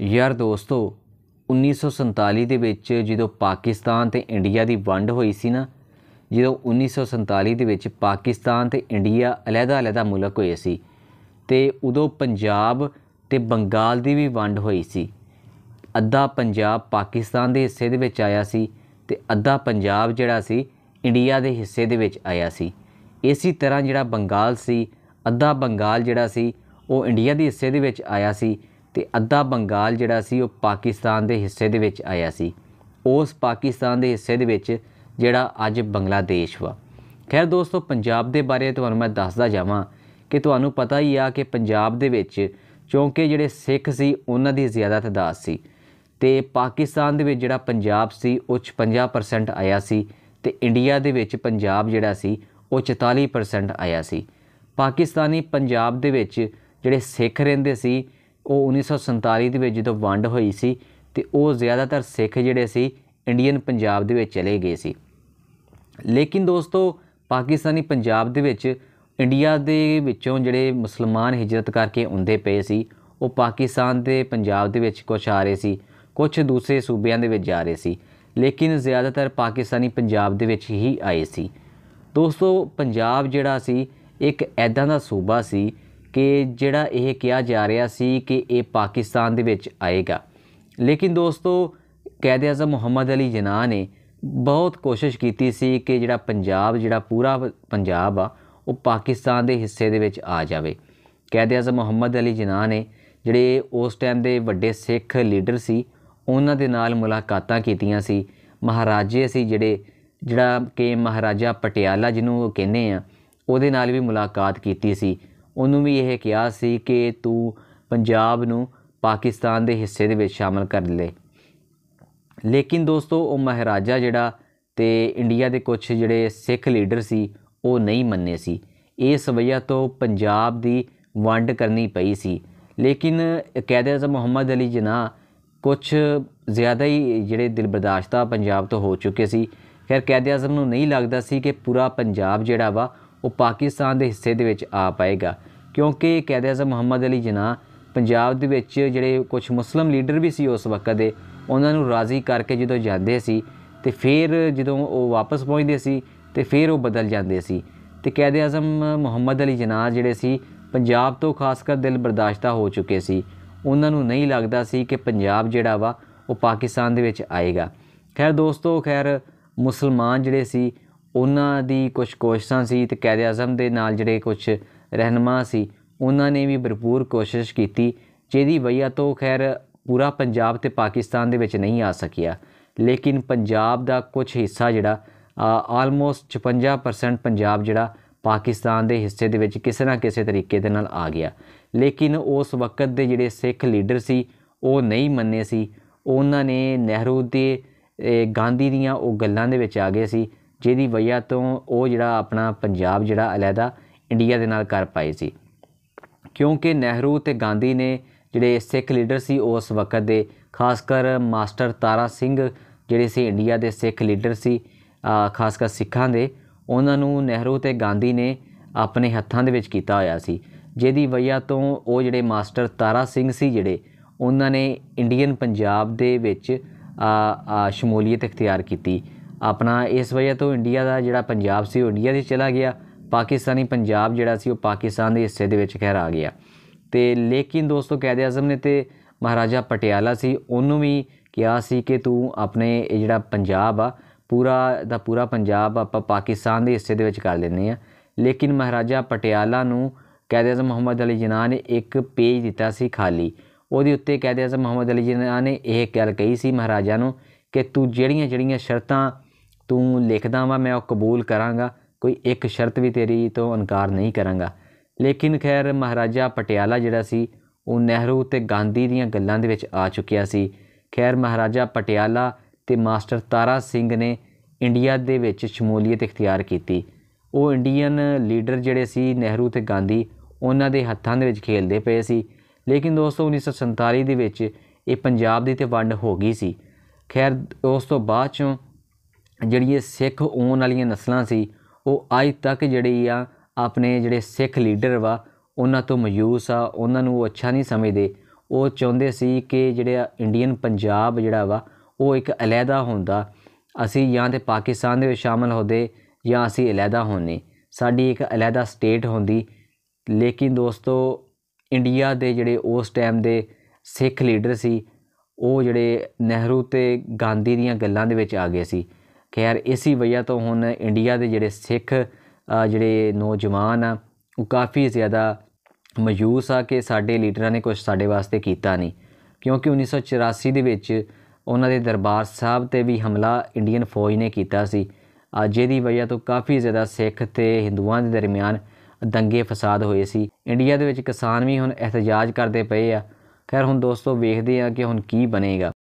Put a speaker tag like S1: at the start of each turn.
S1: ਯਾਰ ਦੋਸਤੋ 1947 ਦੇ ਵਿੱਚ ਜਦੋਂ ਪਾਕਿਸਤਾਨ ਤੇ ਇੰਡੀਆ ਦੀ ਵੰਡ ਹੋਈ ਸੀ ਨਾ ਜਦੋਂ 1947 ਦੇ ਵਿੱਚ ਪਾਕਿਸਤਾਨ ਤੇ ਇੰਡੀਆ ਅਲੱਗ-ਅਲੱਗ ਮੁਲਕ ਹੋਏ ਸੀ ਤੇ ਉਦੋਂ ਪੰਜਾਬ ਤੇ ਬੰਗਾਲ ਦੀ ਵੀ ਵੰਡ ਹੋਈ ਸੀ ਅੱਧਾ ਪੰਜਾਬ ਪਾਕਿਸਤਾਨ ਦੇ ਹਿੱਸੇ ਦੇ ਵਿੱਚ ਆਇਆ ਸੀ ਤੇ ਅੱਧਾ ਪੰਜਾਬ ਜਿਹੜਾ ਸੀ ਇੰਡੀਆ ਦੇ ਹਿੱਸੇ ਦੇ ਵਿੱਚ ਆਇਆ ਸੀ ਇਸੇ ਤਰ੍ਹਾਂ ਜਿਹੜਾ ਬੰਗਾਲ ਸੀ ਅੱਧਾ ਬੰਗਾਲ ਜਿਹੜਾ ਸੀ ਉਹ ਇੰਡੀਆ ਦੇ ਹਿੱਸੇ ਦੇ ਵਿੱਚ ਆਇਆ ਸੀ ਤੇ ਅੱਧਾ ਬੰਗਾਲ ਜਿਹੜਾ ਸੀ ਉਹ ਪਾਕਿਸਤਾਨ ਦੇ ਹਿੱਸੇ ਦੇ ਵਿੱਚ ਆਇਆ ਸੀ ਉਸ ਪਾਕਿਸਤਾਨ ਦੇ ਹਿੱਸੇ ਦੇ ਵਿੱਚ ਜਿਹੜਾ ਅੱਜ ਬੰਗਲਾਦੇਸ਼ ਵਾ ਖੈਰ ਦੋਸਤੋ ਪੰਜਾਬ ਦੇ ਬਾਰੇ ਤੁਹਾਨੂੰ ਮੈਂ ਦੱਸਦਾ ਜਾਵਾਂ ਕਿ ਤੁਹਾਨੂੰ ਪਤਾ ਹੀ ਆ ਕਿ ਪੰਜਾਬ ਦੇ ਵਿੱਚ ਕਿਉਂਕਿ ਜਿਹੜੇ ਸਿੱਖ ਸੀ ਉਹਨਾਂ ਦੀ ਜ਼ਿਆਦਾ ਤਦਾਦ ਸੀ ਤੇ ਪਾਕਿਸਤਾਨ ਦੇ ਵਿੱਚ ਜਿਹੜਾ ਪੰਜਾਬ ਸੀ ਉਹ 56% ਆਇਆ ਸੀ ਤੇ ਇੰਡੀਆ ਦੇ ਵਿੱਚ ਪੰਜਾਬ ਜਿਹੜਾ ਸੀ ਉਹ 44% ਆਇਆ ਸੀ ਪਾਕਿਸਤਾਨੀ ਪੰਜਾਬ ਦੇ ਵਿੱਚ ਜਿਹੜੇ ਸਿੱਖ ਰਹਿੰਦੇ ਸੀ ਉਹ 1947 ਦੇ ਵਿੱਚ ਜਦੋਂ ਵੰਡ ਹੋਈ ਸੀ ਤੇ ਉਹ ਜ਼ਿਆਦਾਤਰ ਸਿੱਖ ਜਿਹੜੇ ਸੀ ਇੰਡੀਅਨ ਪੰਜਾਬ ਦੇ ਵਿੱਚ ਚਲੇ ਗਏ ਸੀ ਲੇਕਿਨ ਦੋਸਤੋ ਪਾਕਿਸਤਾਨੀ ਪੰਜਾਬ ਦੇ ਵਿੱਚ ਇੰਡੀਆ ਦੇ ਵਿੱਚੋਂ ਜਿਹੜੇ ਮੁਸਲਮਾਨ ਹਿਜਰਤ ਕਰਕੇ ਹੁੰਦੇ ਪਏ ਸੀ ਉਹ ਪਾਕਿਸਤਾਨ ਦੇ ਪੰਜਾਬ ਦੇ ਵਿੱਚ ਕੁਝ ਆ ਰਹੇ ਸੀ ਕੁਝ ਦੂਸਰੇ ਸੂਬਿਆਂ ਦੇ ਵਿੱਚ ਜਾ ਰਹੇ ਸੀ ਲੇਕਿਨ ਜ਼ਿਆਦਾਤਰ ਪਾਕਿਸਤਾਨੀ ਪੰਜਾਬ ਦੇ ਵਿੱਚ ਹੀ ਆਏ ਸੀ ਦੋਸਤੋ ਪੰਜਾਬ ਜਿਹੜਾ ਸੀ ਇੱਕ ਐਦਾਂ ਦਾ ਸੂਬਾ ਸੀ ਕਿ ਜਿਹੜਾ ਇਹ ਕਿਹਾ ਜਾ ਰਿਹਾ ਸੀ ਕਿ ਇਹ ਪਾਕਿਸਤਾਨ ਦੇ ਵਿੱਚ ਆਏਗਾ ਲੇਕਿਨ ਦੋਸਤੋ ਕੈਦ ਅਜ਼ਮ ਮੁਹੰਮਦ ਅਲੀ ਜਨਾਹ ਨੇ ਬਹੁਤ ਕੋਸ਼ਿਸ਼ ਕੀਤੀ ਸੀ ਕਿ ਜਿਹੜਾ ਪੰਜਾਬ ਜਿਹੜਾ ਪੂਰਾ ਪੰਜਾਬ ਆ ਉਹ ਪਾਕਿਸਤਾਨ ਦੇ ਹਿੱਸੇ ਦੇ ਵਿੱਚ ਆ ਜਾਵੇ ਕੈਦ ਅਜ਼ਮ ਮੁਹੰਮਦ ਅਲੀ ਜਨਾਹ ਨੇ ਜਿਹੜੇ ਉਸ ਟਾਈਮ ਦੇ ਵੱਡੇ ਸਿੱਖ ਲੀਡਰ ਸੀ ਉਹਨਾਂ ਦੇ ਨਾਲ ਮੁਲਾਕਾਤਾਂ ਕੀਤੀਆਂ ਸੀ ਮਹਾਰਾਜੇ ਸੀ ਜਿਹੜੇ ਜਿਹੜਾ ਕਿ ਮਹਾਰਾਜਾ ਪਟਿਆਲਾ ਜਿਹਨੂੰ ਉਹ ਕਹਿੰਦੇ ਆ ਉਹਦੇ ਨਾਲ ਵੀ ਮੁਲਾਕਾਤ ਕੀਤੀ ਸੀ ਉਹਨੂੰ ਵੀ ਇਹ ਕਿਹਾ ਸੀ ਕਿ ਤੂੰ ਪੰਜਾਬ ਨੂੰ ਪਾਕਿਸਤਾਨ ਦੇ ਹਿੱਸੇ ਦੇ ਵਿੱਚ ਸ਼ਾਮਲ ਕਰ ਲੈ ਲੇਕਿਨ ਦੋਸਤੋ ਉਹ ਮਹਾਰਾਜਾ ਜਿਹੜਾ ਤੇ ਇੰਡੀਆ ਦੇ ਕੁਝ ਜਿਹੜੇ ਸਿੱਖ ਲੀਡਰ ਸੀ ਉਹ ਨਹੀਂ ਮੰਨੇ ਸੀ ਇਸ ਵਜ੍ਹਾ ਤੋਂ ਪੰਜਾਬ ਦੀ ਵੰਡ ਕਰਨੀ ਪਈ ਸੀ ਲੇਕਿਨ ਕੈਦ ਅਜ਼ਮ ਮੁਹੰਮਦ ਅਲੀ ਜਨਾ ਕੁਝ ਜ਼ਿਆਦਾ ਹੀ ਜਿਹੜੇ ਦਿਲਬਰਦਾਸ਼ਤਾ ਪੰਜਾਬ ਤੋਂ ਹੋ ਚੁੱਕੇ ਸੀ ਖੈਰ ਕੈਦ ਅਜ਼ਮ ਨੂੰ ਨਹੀਂ ਲੱਗਦਾ ਸੀ ਕਿ ਪੂਰਾ ਪੰਜਾਬ ਜਿਹੜਾ ਵਾ ਉਹ ਪਾਕਿਸਤਾਨ ਦੇ ਹਿੱਸੇ ਦੇ ਵਿੱਚ ਆ ਪਾਏਗਾ ਕਿਉਂਕਿ ਕੈਦ ਅਜ਼ਮ ਮੁਹੰਮਦ ਅਲੀ ਜਨਾ ਪੰਜਾਬ ਦੇ ਵਿੱਚ ਜਿਹੜੇ ਕੁਝ ਮੁਸਲਮ ਲੀਡਰ ਵੀ ਸੀ ਉਸ ਵਕਤ ਦੇ ਉਹਨਾਂ ਨੂੰ ਰਾਜ਼ੀ ਕਰਕੇ ਜਦੋਂ ਜਾਂਦੇ ਸੀ ਤੇ ਫਿਰ ਜਦੋਂ ਉਹ ਵਾਪਸ ਪਹੁੰਚਦੇ ਸੀ ਤੇ ਫਿਰ ਉਹ ਬਦਲ ਜਾਂਦੇ ਸੀ ਤੇ ਕੈਦ ਅਜ਼ਮ ਮੁਹੰਮਦ ਅਲੀ ਜਨਾ ਜਿਹੜੇ ਸੀ ਪੰਜਾਬ ਤੋਂ ਖਾਸ ਕਰ ਦਿਲ ਬਰਦਾਸ਼ਤਾ ਹੋ ਚੁੱਕੇ ਸੀ ਉਹਨਾਂ ਨੂੰ ਨਹੀਂ ਲੱਗਦਾ ਸੀ ਕਿ ਪੰਜਾਬ ਜਿਹੜਾ ਵਾ ਉਹ ਪਾਕਿਸਤਾਨ ਦੇ ਵਿੱਚ ਆਏਗਾ ਖੈਰ ਦੋਸਤੋ ਖੈਰ ਮੁਸਲਮਾਨ ਜਿਹੜੇ ਸੀ ਉਹਨਾਂ ਦੀ ਕੁਝ ਕੋਸ਼ਿਸ਼ਾਂ ਸੀ ਤੇ ਕੈਦ ਅਜ਼ਮ ਦੇ ਨਾਲ ਜਿਹੜੇ ਕੁਝ ਰਹਿਨਮਾ ਸੀ ਉਹਨਾਂ ਨੇ ਵੀ ਭਰਪੂਰ ਕੋਸ਼ਿਸ਼ ਕੀਤੀ ਜਿਹਦੀ ਵਈਆ ਤੋਂ ਖੈਰ ਪੂਰਾ ਪੰਜਾਬ ਤੇ ਪਾਕਿਸਤਾਨ ਦੇ ਵਿੱਚ ਨਹੀਂ ਆ ਸਕਿਆ ਲੇਕਿਨ ਪੰਜਾਬ ਦਾ ਕੁਝ ਹਿੱਸਾ ਜਿਹੜਾ ਆਲਮੋਸਟ 56% ਪੰਜਾਬ ਜਿਹੜਾ ਪਾਕਿਸਤਾਨ ਦੇ ਹਿੱਸੇ ਦੇ ਵਿੱਚ ਕਿਸੇ ਨਾ ਕਿਸੇ ਤਰੀਕੇ ਦੇ ਨਾਲ ਆ ਗਿਆ ਲੇਕਿਨ ਉਸ ਵਕਤ ਦੇ ਜਿਹੜੇ ਸਿੱਖ ਲੀਡਰ ਸੀ ਉਹ ਨਹੀਂ ਮੰਨੇ ਸੀ ਉਹਨਾਂ ਨੇ ਨਹਿਰੂ ਦੇ ਗਾਂਧੀ ਦੀਆਂ ਉਹ ਗੱਲਾਂ ਦੇ ਵਿੱਚ ਆ ਗਏ ਸੀ ਜਿਹਦੀ ਵਜ੍ਹਾ ਤੋਂ ਉਹ ਜਿਹੜਾ ਆਪਣਾ ਪੰਜਾਬ ਜਿਹੜਾ ਅਲੈਦਾ ਇੰਡੀਆ ਦੇ ਨਾਲ ਕਰ ਪਾਈ ਸੀ ਕਿਉਂਕਿ ਨਹਿਰੂ ਤੇ ਗਾਂਧੀ ਨੇ ਜਿਹੜੇ ਸਿੱਖ ਲੀਡਰ ਸੀ ਉਸ ਵਕਤ ਦੇ ਖਾਸ ਕਰ ਮਾਸਟਰ ਤਾਰਾ ਸਿੰਘ ਜਿਹੜੇ ਸੀ ਇੰਡੀਆ ਦੇ ਸਿੱਖ ਲੀਡਰ ਸੀ ਖਾਸ ਕਰ ਸਿੱਖਾਂ ਦੇ ਉਹਨਾਂ ਨੂੰ ਨਹਿਰੂ ਤੇ ਗਾਂਧੀ ਨੇ ਆਪਣੇ ਹੱਥਾਂ ਦੇ ਵਿੱਚ ਕੀਤਾ ਹੋਇਆ ਸੀ ਜਿਹਦੀ ਵਜ੍ਹਾ ਤੋਂ ਉਹ ਜਿਹੜੇ ਮਾਸਟਰ ਤਾਰਾ ਸਿੰਘ ਸੀ ਜਿਹੜੇ ਉਹਨਾਂ ਨੇ ਇੰਡੀਅਨ ਪੰਜਾਬ ਦੇ ਵਿੱਚ ਸ਼ਮੂਲੀਅਤ ਇਖਤਿਆਰ ਕੀਤੀ ਆਪਣਾ ਇਸ ਵਜ੍ਹਾ ਤੋਂ ਇੰਡੀਆ ਦਾ ਜਿਹੜਾ ਪੰਜਾਬ ਸੀ ਉਹ ਇੰਡੀਆ ਦੇ ਚਲਾ ਗਿਆ ਪਾਕਿਸਤਾਨੀ ਪੰਜਾਬ ਜਿਹੜਾ ਸੀ ਉਹ ਪਾਕਿਸਤਾਨ ਦੇ ਹਿੱਸੇ ਦੇ ਵਿੱਚ ਖੈਰ ਆ ਗਿਆ ਤੇ ਲੇਕਿਨ ਦੋਸਤੋ ਕੈਦ ਆਜ਼ਮ ਨੇ ਤੇ ਮਹਾਰਾਜਾ ਪਟਿਆਲਾ ਸੀ ਉਹਨੂੰ ਵੀ ਕਿਹਾ ਸੀ ਕਿ ਤੂੰ ਆਪਣੇ ਇਹ ਜਿਹੜਾ ਪੰਜਾਬ ਆ ਪੂਰਾ ਦਾ ਪੂਰਾ ਪੰਜਾਬ ਆਪਾਂ ਪਾਕਿਸਤਾਨ ਦੇ ਹਿੱਸੇ ਦੇ ਵਿੱਚ ਕਰ ਲੈਨੇ ਆ ਲੇਕਿਨ ਮਹਾਰਾਜਾ ਪਟਿਆਲਾ ਨੂੰ ਕੈਦ ਆਜ਼ਮ ਮੁਹੰਮਦ ਅਲੀ ਜਨਾ ਨੇ ਇੱਕ ਪੇਜ ਦਿੱਤਾ ਸੀ ਖਾਲੀ ਉਹਦੇ ਉੱਤੇ ਕੈਦ ਆਜ਼ਮ ਮੁਹੰਮਦ ਅਲੀ ਜਨਾ ਨੇ ਇਹ ਗੱਲ ਕਹੀ ਸੀ ਮਹਾਰਾਜਾ ਨੂੰ ਕਿ ਤੂੰ ਜਿਹੜੀਆਂ ਜਿਹੜੀਆਂ ਸ਼ਰਤਾਂ ਤੂੰ ਲਿਖਦਾ ਵਾ ਮੈਂ ਉਹ ਕਬੂਲ ਕਰਾਂਗਾ ਕੋਈ ਇੱਕ ਸ਼ਰਤ ਵੀ ਤੇਰੀ ਤੋਂ ਇਨਕਾਰ ਨਹੀਂ ਕਰਾਂਗਾ ਲੇਕਿਨ ਖੈਰ ਮਹਾਰਾਜਾ ਪਟਿਆਲਾ ਜਿਹੜਾ ਸੀ ਉਹ ਨਹਿਰੂ ਤੇ ਗਾਂਧੀ ਦੀਆਂ ਗੱਲਾਂ ਦੇ ਵਿੱਚ ਆ ਚੁੱਕਿਆ ਸੀ ਖੈਰ ਮਹਾਰਾਜਾ ਪਟਿਆਲਾ ਤੇ ਮਾਸਟਰ ਤਾਰਾ ਸਿੰਘ ਨੇ ਇੰਡੀਆ ਦੇ ਵਿੱਚ ਸ਼ਮੂਲੀਅਤ ਇਖਤਿਆਰ ਕੀਤੀ ਉਹ ਇੰਡੀਅਨ ਲੀਡਰ ਜਿਹੜੇ ਸੀ ਨਹਿਰੂ ਤੇ ਗਾਂਧੀ ਉਹਨਾਂ ਦੇ ਹੱਥਾਂ ਦੇ ਵਿੱਚ ਖੇਲਦੇ ਪਏ ਸੀ ਲੇਕਿਨ ਦੋਸਤੋ 1947 ਦੇ ਵਿੱਚ ਇਹ ਪੰਜਾਬ ਦੀ ਤੇ ਵੰਡ ਹੋ ਗਈ ਸੀ ਖੈਰ ਉਸ ਤੋਂ ਬਾਅਦ ਚੋਂ ਜਿਹੜੀ ਸਿੱਖ ਓਨ ਵਾਲੀਆਂ ਨਸਲਾਂ ਸੀ ਉਹ ਅੱਜ ਤੱਕ ਜਿਹੜੀ ਆ ਆਪਣੇ ਜਿਹੜੇ ਸਿੱਖ ਲੀਡਰ ਵਾ ਉਹਨਾਂ ਤੋਂ ਮਯੂਸ ਆ ਉਹਨਾਂ ਨੂੰ ਉਹ ਅੱਛਾ ਨਹੀਂ ਸਮਝਦੇ ਉਹ ਚਾਹੁੰਦੇ ਸੀ ਕਿ ਜਿਹੜਾ ਇੰਡੀਅਨ ਪੰਜਾਬ ਜਿਹੜਾ ਵਾ ਉਹ ਇੱਕ ਅਲੈਦਾ ਹੁੰਦਾ ਅਸੀਂ ਜਾਂ ਤੇ ਪਾਕਿਸਤਾਨ ਦੇ ਵਿੱਚ ਸ਼ਾਮਲ ਹੋਦੇ ਜਾਂ ਅਸੀਂ ਅਲੈਦਾ ਹੋਨੇ ਸਾਡੀ ਇੱਕ ਅਲੈਦਾ ਸਟੇਟ ਹੁੰਦੀ ਲੇਕਿਨ ਦੋਸਤੋ ਇੰਡੀਆ ਦੇ ਜਿਹੜੇ ਉਸ ਟਾਈਮ ਦੇ ਸਿੱਖ ਲੀਡਰ ਸੀ ਉਹ ਜਿਹੜੇ ਨਹਿਰੂ ਤੇ ਗਾਂਧੀ ਦੀਆਂ ਗੱਲਾਂ ਦੇ ਵਿੱਚ ਆ ਗਏ ਸੀ ਖੈਰ ਇਸੇ ਵਜ੍ਹਾ ਤੋਂ ਹੁਣ ਇੰਡੀਆ ਦੇ ਜਿਹੜੇ ਸਿੱਖ ਜਿਹੜੇ ਨੌਜਵਾਨ ਆ ਉਹ ਕਾਫੀ ਜ਼ਿਆਦਾ ਮਯੂਸ ਆ ਕਿ ਸਾਡੇ ਲੀਡਰਾਂ ਨੇ ਕੁਝ ਸਾਡੇ ਵਾਸਤੇ ਕੀਤਾ ਨਹੀਂ ਕਿਉਂਕਿ 1984 ਦੇ ਵਿੱਚ ਉਹਨਾਂ ਦੇ ਦਰਬਾਰ ਸਾਹਿਬ ਤੇ ਵੀ ਹਮਲਾ ਇੰਡੀਅਨ ਫੌਜ ਨੇ ਕੀਤਾ ਸੀ ਜਿਹਦੀ ਵਜ੍ਹਾ ਤੋਂ ਕਾਫੀ ਜ਼ਿਆਦਾ ਸਿੱਖ ਤੇ ਹਿੰਦੂਆਂ ਦੇ ਦਰਮਿਆਨ ਦੰਗੇ ਫਸਾਦ ਹੋਏ ਸੀ ਇੰਡੀਆ ਦੇ ਵਿੱਚ ਕਿਸਾਨ ਵੀ ਹੁਣ ਇਤਜਾਜ ਕਰਦੇ ਪਏ ਆ ਖੈਰ ਹੁਣ ਦੋਸਤੋ ਵੇਖਦੇ ਆ ਕਿ ਹੁਣ ਕੀ ਬਣੇਗਾ